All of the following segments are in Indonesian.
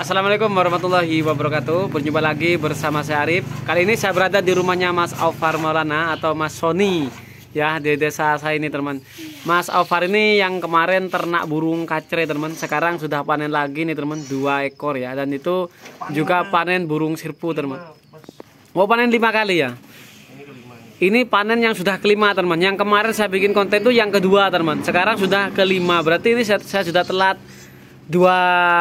Assalamualaikum warahmatullahi wabarakatuh Berjumpa lagi bersama saya Arif Kali ini saya berada di rumahnya Mas Alfar Maulana Atau Mas Sony Ya di desa saya ini teman Mas Alfar ini yang kemarin ternak burung kacre teman Sekarang sudah panen lagi nih teman Dua ekor ya Dan itu juga panen burung sirpu teman Mau panen lima kali ya ini panen yang sudah kelima teman yang kemarin saya bikin konten itu yang kedua teman sekarang sudah kelima berarti ini saya, saya sudah telat dua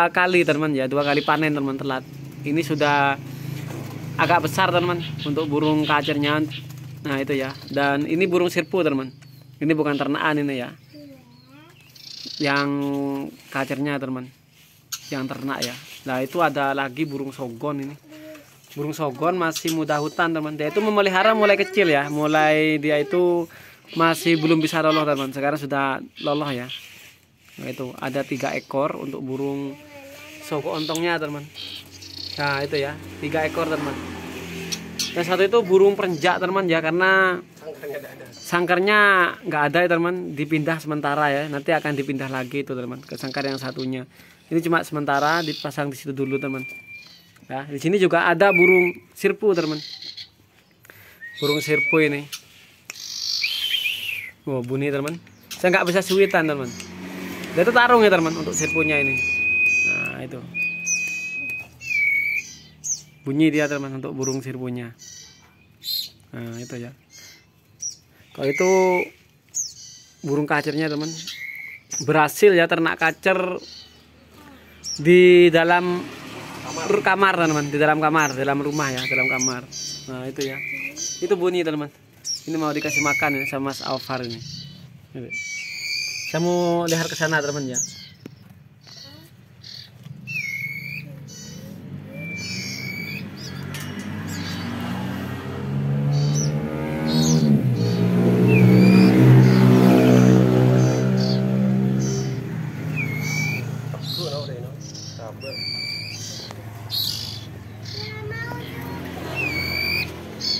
kali teman ya dua kali panen teman telat ini sudah agak besar teman untuk burung kacernya nah itu ya dan ini burung sirpu teman ini bukan ternaan ini ya yang kacernya teman yang ternak ya nah itu ada lagi burung sogon ini burung sogon masih muda hutan teman dia itu memelihara mulai kecil ya mulai dia itu masih belum bisa loloh teman sekarang sudah loloh ya nah, itu ada tiga ekor untuk burung soko ontongnya teman nah itu ya tiga ekor teman yang satu itu burung perenjak teman ya karena sangkarnya nggak ada ya teman dipindah sementara ya nanti akan dipindah lagi itu teman ke sangkar yang satunya ini cuma sementara dipasang di situ dulu teman ya di sini juga ada burung sirpu teman burung sirpu ini wow oh, bunyi teman saya nggak bisa suwitan teman Nah, itu tarung ya teman untuk sirkunya ini. Nah itu bunyi dia teman untuk burung serpunya Nah itu ya. Kalau itu burung kacernya teman berhasil ya ternak kacer di dalam kamar, kamar teman di dalam kamar dalam rumah ya dalam kamar nah itu ya itu bunyi teman ini mau dikasih makan ya sama Mas Alfar ini saya mau lihat ke sana teman ya.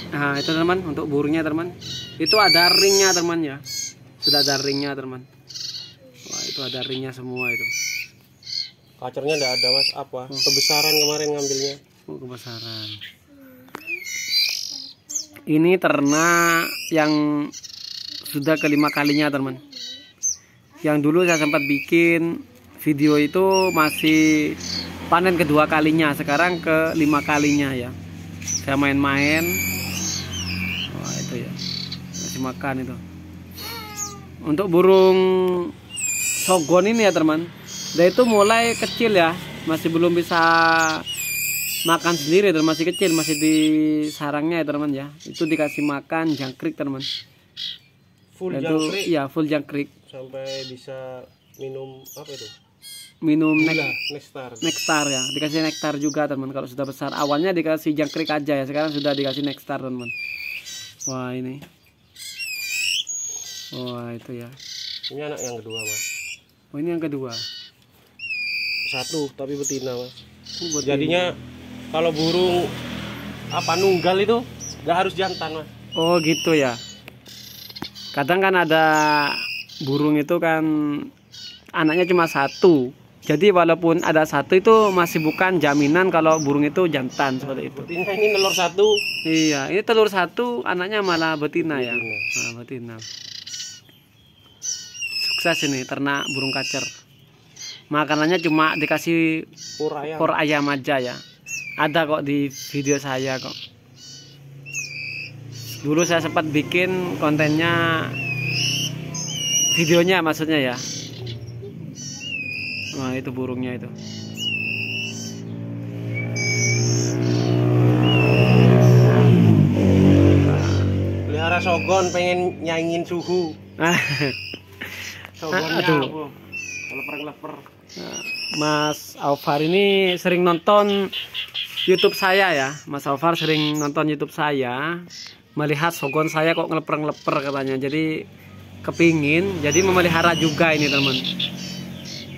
Nah itu teman untuk burungnya teman Itu ada ringnya teman ya Sudah ada ringnya teman itu ada ringnya semua itu kacernya tidak ada mas apa hmm. kebesaran kemarin ngambilnya oh, kebesaran ini ternak yang sudah kelima kalinya teman yang dulu saya sempat bikin video itu masih panen kedua kalinya sekarang kelima kalinya ya saya main-main wah itu ya masih makan itu untuk burung sogon ini ya teman dan itu mulai kecil ya masih belum bisa makan sendiri teman masih kecil masih di sarangnya ya teman ya itu dikasih makan jangkrik teman full Yaitu, jangkrik Ya full jangkrik sampai bisa minum apa itu minum nek nektar nektar ya dikasih nektar juga teman kalau sudah besar awalnya dikasih jangkrik aja ya sekarang sudah dikasih nektar teman wah ini wah itu ya ini anak yang kedua mas oh ini yang kedua satu tapi betina oh, jadinya kalau burung apa nunggal itu nggak harus jantan mas oh gitu ya kadang kan ada burung itu kan anaknya cuma satu jadi walaupun ada satu itu masih bukan jaminan kalau burung itu jantan seperti itu betina ini telur satu iya ini telur satu anaknya malah betina, ya. betina. ya malah betina sukses ini ternak burung kacer makanannya cuma dikasih pur ayam, pur ayam aja ya ada kok di video saya kok dulu saya sempat bikin kontennya videonya maksudnya ya nah itu burungnya itu pelihara sogon pengen nyaingin suhu aduh, Leper-leper. Mas Alvar ini sering nonton YouTube saya ya. Mas Alvar sering nonton YouTube saya. Melihat sogon saya kok ngeleper-ngeleper katanya. Jadi kepingin jadi memelihara juga ini teman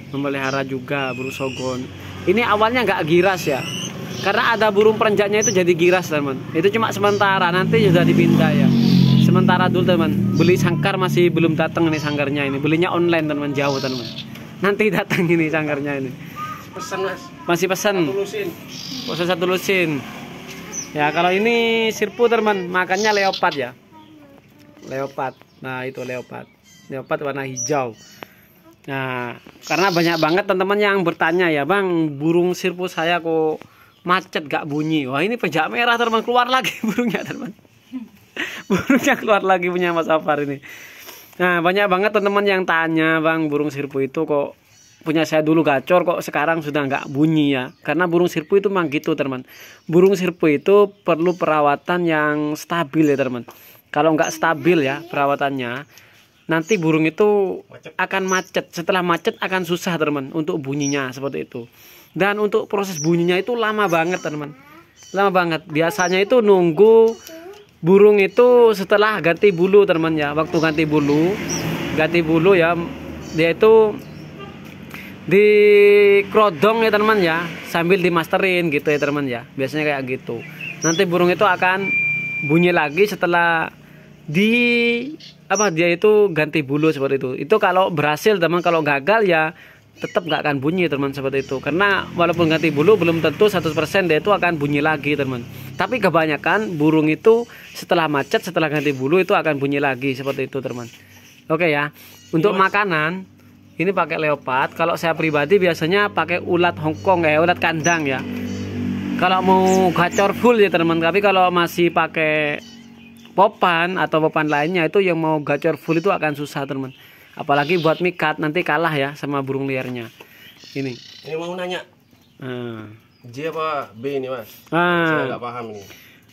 memelihara juga burung sogon ini awalnya nggak giras ya karena ada burung perenjaknya itu jadi giras teman itu cuma sementara nanti sudah dipindah ya sementara dulu teman beli sangkar masih belum datang nih sangkarnya ini belinya online teman jauh teman nanti datang ini sangkarnya ini pesan mas masih pesan proses oh, satu lusin ya kalau ini sirpu teman makannya leopard ya leopard nah itu leopard leopard warna hijau nah karena banyak banget teman-teman yang bertanya ya bang burung sirpu saya kok macet gak bunyi wah ini pejak merah teman keluar lagi burungnya teman burungnya keluar lagi punya Mas Afar ini nah banyak banget teman-teman yang tanya bang burung sirpu itu kok punya saya dulu gacor kok sekarang sudah nggak bunyi ya karena burung sirpu itu memang gitu teman burung sirpu itu perlu perawatan yang stabil ya teman kalau nggak stabil ya perawatannya nanti burung itu akan macet setelah macet akan susah teman untuk bunyinya seperti itu dan untuk proses bunyinya itu lama banget teman lama banget biasanya itu nunggu burung itu setelah ganti bulu teman ya waktu ganti bulu ganti bulu ya dia itu di kerodong ya teman ya sambil dimasterin gitu ya teman ya biasanya kayak gitu nanti burung itu akan bunyi lagi setelah di apa dia itu ganti bulu seperti itu itu kalau berhasil teman kalau gagal ya tetap nggak akan bunyi teman seperti itu karena walaupun ganti bulu belum tentu 100% dia itu akan bunyi lagi teman tapi kebanyakan burung itu setelah macet, setelah ganti bulu itu akan bunyi lagi seperti itu, teman. Oke ya. Untuk iya, makanan ini pakai leopard. Kalau saya pribadi biasanya pakai ulat Hongkong ya, ulat kandang ya. Kalau mau gacor full ya, teman. Tapi kalau masih pakai popan atau popan lainnya itu yang mau gacor full itu akan susah, teman. Apalagi buat mikat nanti kalah ya sama burung liarnya. Ini. Ini mau nanya. Ah. J apa B ini mas? Ah. Saya nggak paham ini.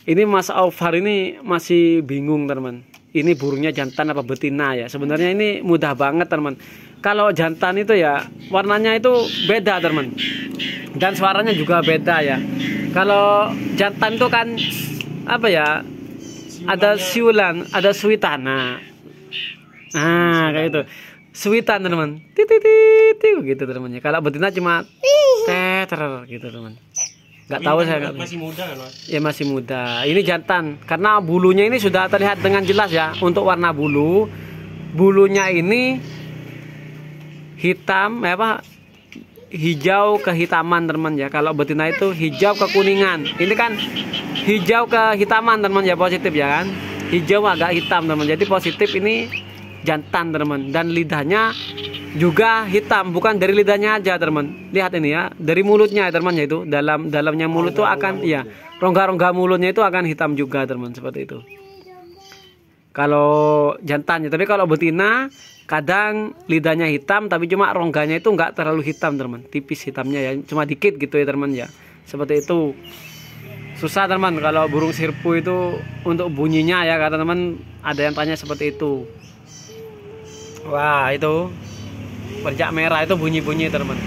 Ini Mas Aufar ini masih bingung teman. Ini burungnya jantan apa betina ya? Sebenarnya ini mudah banget teman. Kalau jantan itu ya warnanya itu beda teman. Dan suaranya juga beda ya. Kalau jantan itu kan apa ya? Ada siulan, ada suitana. Nah. Ah, kayak itu. Suitan teman. titi titi gitu temannya. Kalau betina cuma teter gitu teman nggak tahu kan saya masih masih muda kan ya masih muda ini jantan karena bulunya ini sudah terlihat dengan jelas ya untuk warna bulu bulunya ini hitam ya apa hijau kehitaman teman ya kalau betina itu hijau kekuningan ini kan hijau kehitaman teman ya positif ya kan hijau agak hitam teman jadi positif ini jantan teman dan lidahnya juga hitam bukan dari lidahnya aja teman lihat ini ya dari mulutnya teman yaitu dalam dalamnya mulut itu akan ya rongga-rongga mulutnya itu akan hitam juga teman seperti itu kalau jantannya tapi kalau betina kadang lidahnya hitam tapi cuma rongganya itu nggak terlalu hitam teman tipis hitamnya ya cuma dikit gitu ya teman ya seperti itu susah teman kalau burung sirpu itu untuk bunyinya ya kata teman ada yang tanya seperti itu Wah itu bercak merah itu bunyi-bunyi teman.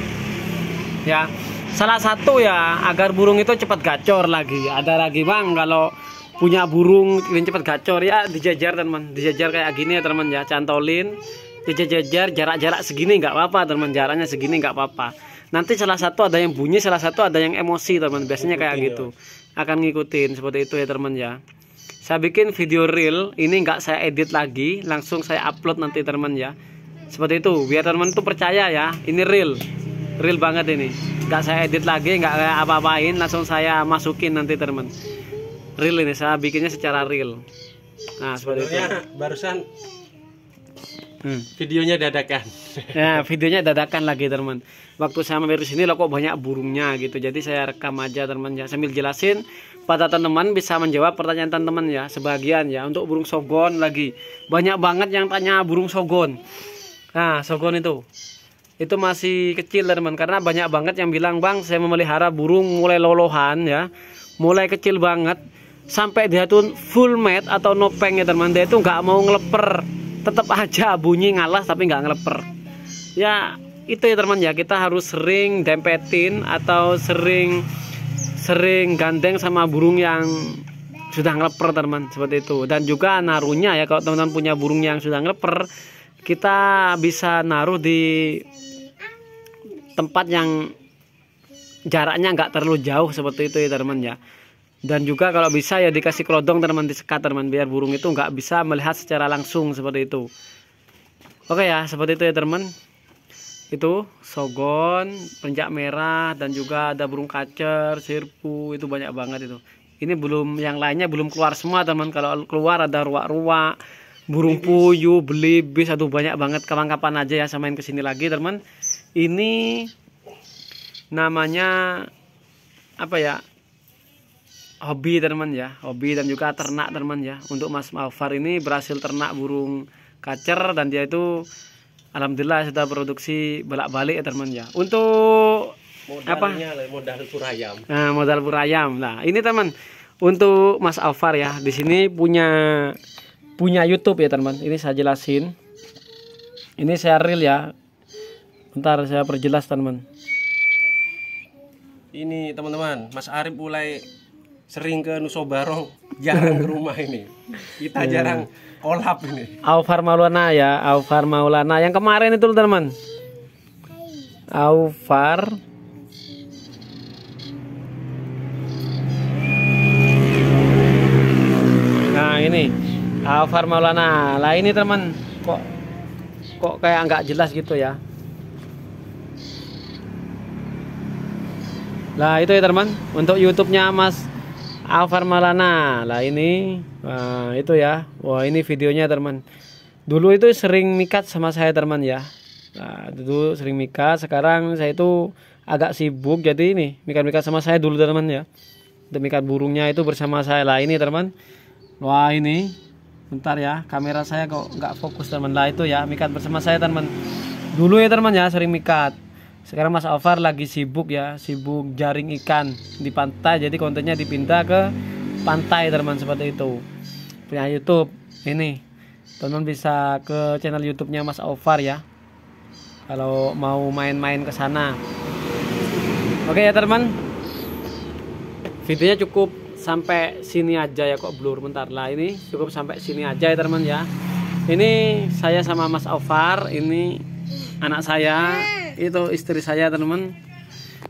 Ya salah satu ya agar burung itu cepat gacor lagi. Ada lagi bang kalau punya burung ingin cepat gacor ya dijajar teman, dijajar kayak gini ya teman ya cantolin, dijajar jarak-jarak segini nggak apa-apa teman, jaraknya segini nggak apa-apa. Nanti salah satu ada yang bunyi, salah satu ada yang emosi teman. Biasanya kayak gitu ya. akan ngikutin seperti itu ya teman ya saya bikin video real ini nggak saya edit lagi langsung saya upload nanti teman ya seperti itu biar teman tuh percaya ya ini real real banget ini nggak saya edit lagi nggak kayak apa-apain langsung saya masukin nanti teman real ini saya bikinnya secara real nah seperti Sebenarnya, itu barusan hmm. videonya dadakan ya videonya dadakan lagi teman waktu saya mampir di sini lo kok banyak burungnya gitu jadi saya rekam aja teman ya sambil jelasin pada teman bisa menjawab pertanyaan teman-teman ya sebagian ya untuk burung sogon lagi banyak banget yang tanya burung sogon nah sogon itu itu masih kecil teman karena banyak banget yang bilang bang saya memelihara burung mulai lolohan ya mulai kecil banget sampai dia tuh full mat atau nopeng ya teman dia itu nggak mau ngeleper tetap aja bunyi ngalah tapi nggak ngeleper ya itu ya teman ya kita harus sering dempetin atau sering sering gandeng sama burung yang sudah ngeleper teman seperti itu dan juga naruhnya ya kalau teman-teman punya burung yang sudah ngeleper kita bisa naruh di tempat yang jaraknya nggak terlalu jauh seperti itu ya teman ya dan juga kalau bisa ya dikasih krodong teman di sekat teman biar burung itu nggak bisa melihat secara langsung seperti itu oke ya seperti itu ya teman itu sogon penjak merah dan juga ada burung kacer sirpu itu banyak banget itu ini belum yang lainnya belum keluar semua teman kalau keluar ada ruak-ruak burung puyuh belibis aduh banyak banget kapan-kapan aja ya samain kesini lagi teman ini namanya apa ya hobi teman ya hobi dan juga ternak teman ya untuk Mas Alvar ini berhasil ternak burung kacer dan dia itu alhamdulillah sudah produksi bolak-balik ya teman ya untuk modalnya apa? modal burayam nah modal burayam nah ini teman untuk Mas Alvar ya di sini punya punya YouTube ya teman ini saya jelasin ini saya real ya ntar saya perjelas teman ini teman-teman Mas Arif mulai sering ke nuso Barong, jarang ke rumah ini. Kita iya. jarang kolab ini. Aufar Maulana ya, Aufar Maulana yang kemarin itu teman. Aufar Nah ini Aufar Maulana lah ini teman kok kok kayak nggak jelas gitu ya lah itu ya teman untuk YouTube-nya Mas Alvar Malana lah ini nah, itu ya wah ini videonya teman dulu itu sering mikat sama saya teman ya nah, dulu sering mikat sekarang saya itu agak sibuk jadi ini mikat-mikat sama saya dulu teman ya mikat burungnya itu bersama saya lah ini teman wah ini bentar ya kamera saya kok nggak fokus teman lah itu ya mikat bersama saya teman dulu ya teman ya sering mikat sekarang Mas Alvar lagi sibuk ya, sibuk jaring ikan di pantai. Jadi kontennya dipindah ke pantai teman seperti itu. Punya YouTube ini. Teman bisa ke channel YouTube-nya Mas Alvar ya. Kalau mau main-main ke sana. Oke ya teman. Videonya cukup sampai sini aja ya kok blur bentar lah ini cukup sampai sini aja ya teman ya ini saya sama Mas Alvar ini anak saya itu istri saya teman-teman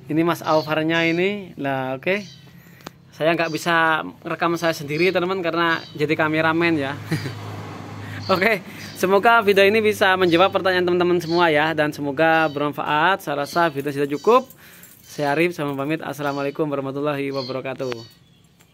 ini mas Aufarnya ini lah oke okay. saya nggak bisa rekam saya sendiri teman-teman karena jadi kameramen ya oke okay. semoga video ini bisa menjawab pertanyaan teman-teman semua ya dan semoga bermanfaat saya rasa video sudah cukup saya Arif sama pamit assalamualaikum warahmatullahi wabarakatuh